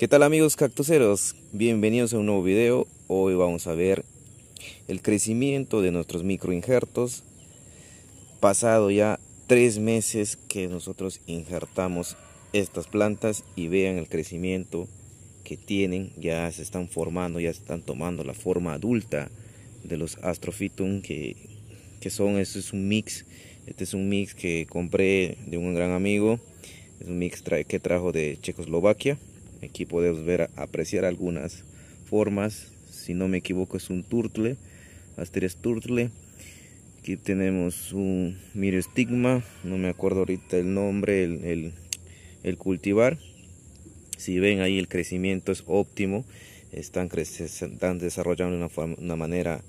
¿Qué tal amigos cactuceros? Bienvenidos a un nuevo video. Hoy vamos a ver el crecimiento de nuestros microinjertos. Pasado ya tres meses que nosotros injertamos estas plantas y vean el crecimiento que tienen. Ya se están formando, ya están tomando la forma adulta de los astrofitum que, que son, esto es un mix. Este es un mix que compré de un gran amigo. Es un mix que trajo de Checoslovaquia Aquí podemos ver, apreciar algunas formas. Si no me equivoco es un turtle, asteres turtle. Aquí tenemos un mirestigma, no me acuerdo ahorita el nombre, el, cultivar. Si ven ahí el crecimiento es óptimo, están, están desarrollando de una, manera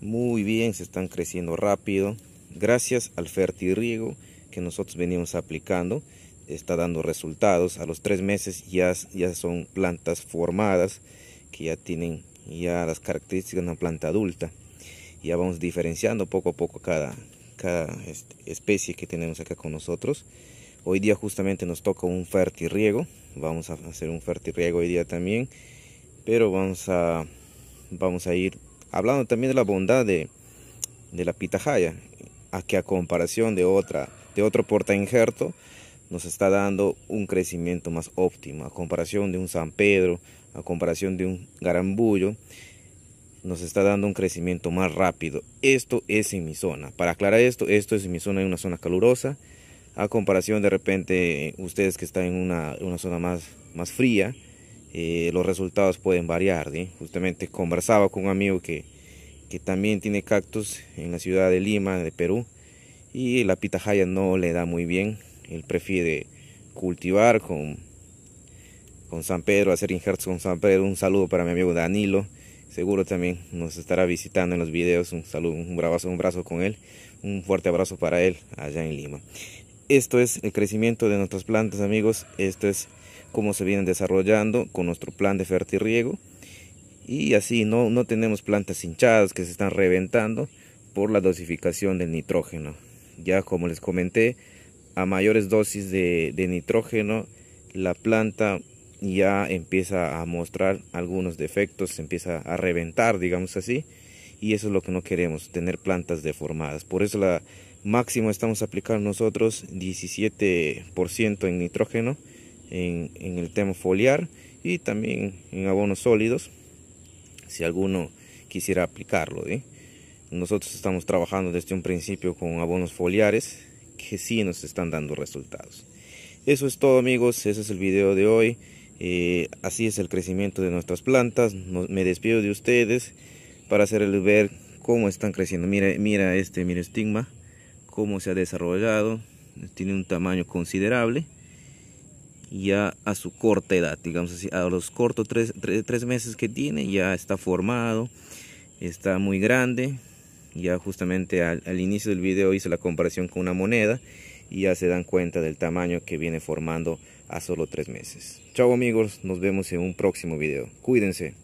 muy bien, se están creciendo rápido. Gracias al riego que nosotros venimos aplicando está dando resultados. A los tres meses ya, ya son plantas formadas que ya tienen ya las características de una planta adulta. Ya vamos diferenciando poco a poco cada, cada este, especie que tenemos acá con nosotros. Hoy día justamente nos toca un fertirriego. Vamos a hacer un fertirriego hoy día también. Pero vamos a, vamos a ir hablando también de la bondad de, la pitahaya. A que a comparación de, otra, de otro porta injerto, nos está dando un crecimiento más óptimo. A comparación de un San Pedro, a comparación de un Garambullo, nos está dando un crecimiento más rápido. Esto es en mi zona. Para aclarar esto, esto es en mi zona, en una zona calurosa. A comparación de repente ustedes que están en una, zona más, más fría, eh, los resultados pueden variar. Justamente conversaba con un amigo que, que también tiene cactus en la ciudad de Lima, de Perú, y la pitahaya no le da muy bien él prefiere cultivar con, con San Pedro, hacer injertos con San Pedro. Un saludo para mi amigo Danilo. Seguro también nos estará visitando en los videos. Un saludo, un abrazo, un abrazo con él. Un fuerte abrazo para él allá en Lima. Esto es el crecimiento de nuestras plantas, amigos. Esto es cómo se vienen desarrollando con nuestro plan de fertirriego. Y así no, no tenemos plantas hinchadas que se están reventando por la dosificación del nitrógeno. Ya como les comenté, a mayores dosis de, nitrógeno, la planta ya empieza a mostrar algunos defectos, empieza a reventar, digamos así, y eso es lo que no queremos, tener plantas deformadas. Por eso la máxima estamos aplicando nosotros 17% en nitrógeno en, el tema foliar y también en abonos sólidos, si alguno quisiera aplicarlo. Nosotros estamos trabajando desde un principio con abonos foliares, que sí nos están dando resultados. Eso es todo amigos, ese es el video de hoy. Eh, así es el crecimiento de nuestras plantas. me despido de ustedes para hacerles ver cómo están creciendo. Mira, mira este, mira estigma, cómo se ha desarrollado. Tiene un tamaño considerable ya a su corta edad, digamos así, a los cortos tres meses que tiene, ya está formado, está muy grande, ya justamente al, inicio del video hice la comparación con una moneda y ya se dan cuenta del tamaño que viene formando a solo tres meses. Chao amigos, nos vemos en un próximo video. Cuídense.